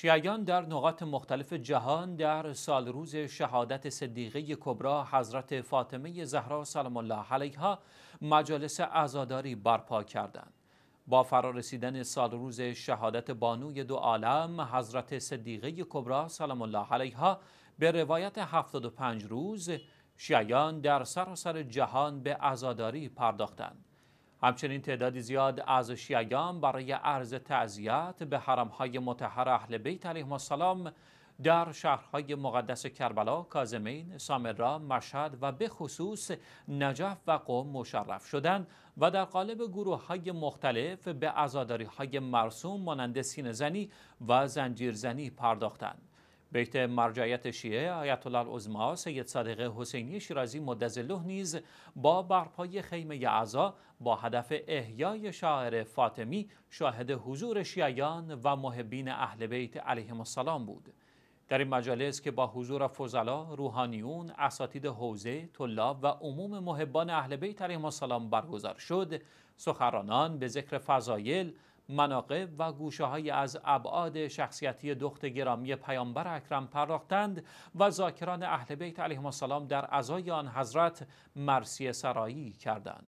شیعیان در نقاط مختلف جهان در سال روز شهادت صدیقه کبرا حضرت فاطمه زهرا سلام الله علیها مجالس عزاداری برپا کردند. با فرارسیدن روز شهادت بانوی دو عالم حضرت صدیقه کبرا سلام الله علیها به روایت 75 روز شیعیان در سراسر سر جهان به عزاداری پرداختند. همچنین تعدادی زیاد از شیعیان برای عرض تعزیت به حرمهای متحر اهل بیت علیهم السلام در شهرهای مقدس کربلا، کازمین، سامرا، مشهد و به خصوص نجف و قوم مشرف شدند و در قالب گروه های مختلف به ازاداری های مرسوم مانند سینه‌زنی و زنجیرزنی پرداختند. بیت مرجعیت شیعه آیت الله العظما سید صادق حسینی شیرازی مدزله نیز با برپای خیمه اعضا با هدف احیای شاعر فاطمی شاهد حضور شیعیان و محبین اهل بیت علیهم السلام بود در این مجالس که با حضور فضلا، روحانیون، اساتید حوزه، طلاب و عموم محبان اهل بیت علیهم السلام برگزار شد، سخرانان به ذکر فضایل، مناقب و گوشه از ابعاد شخصیتی دخت گرامی پیامبر اکرم پرداختند و ذاکران اهل بیت علیهم السلام در ازای آن حضرت مرسی سرایی کردند